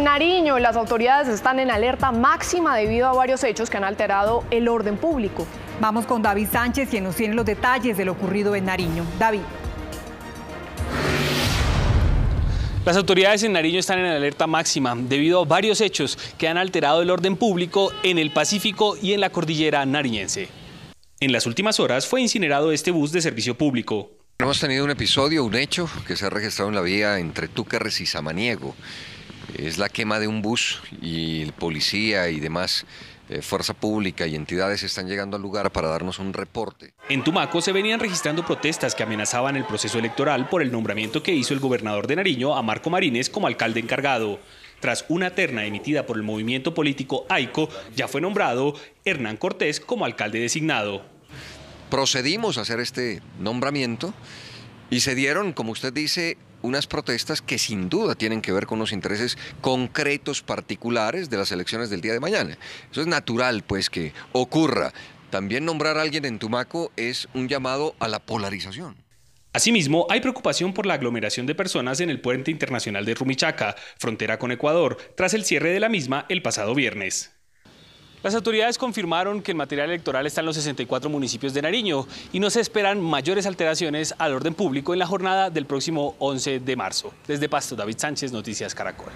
En Nariño, las autoridades están en alerta máxima debido a varios hechos que han alterado el orden público. Vamos con David Sánchez, quien nos tiene los detalles de lo ocurrido en Nariño. David. Las autoridades en Nariño están en alerta máxima debido a varios hechos que han alterado el orden público en el Pacífico y en la cordillera nariñense. En las últimas horas fue incinerado este bus de servicio público. Hemos tenido un episodio, un hecho que se ha registrado en la vía entre Tucarres y Samaniego es la quema de un bus y el policía y demás eh, Fuerza Pública y entidades están llegando al lugar para darnos un reporte. En Tumaco se venían registrando protestas que amenazaban el proceso electoral por el nombramiento que hizo el gobernador de Nariño a Marco Marines como alcalde encargado. Tras una terna emitida por el movimiento político AICO, ya fue nombrado Hernán Cortés como alcalde designado. Procedimos a hacer este nombramiento y se dieron, como usted dice, unas protestas que sin duda tienen que ver con los intereses concretos particulares de las elecciones del día de mañana. Eso es natural, pues, que ocurra. También nombrar a alguien en Tumaco es un llamado a la polarización. Asimismo, hay preocupación por la aglomeración de personas en el puente internacional de Rumichaca, frontera con Ecuador, tras el cierre de la misma el pasado viernes. Las autoridades confirmaron que el material electoral está en los 64 municipios de Nariño y no se esperan mayores alteraciones al orden público en la jornada del próximo 11 de marzo. Desde Pasto, David Sánchez, Noticias Caracol.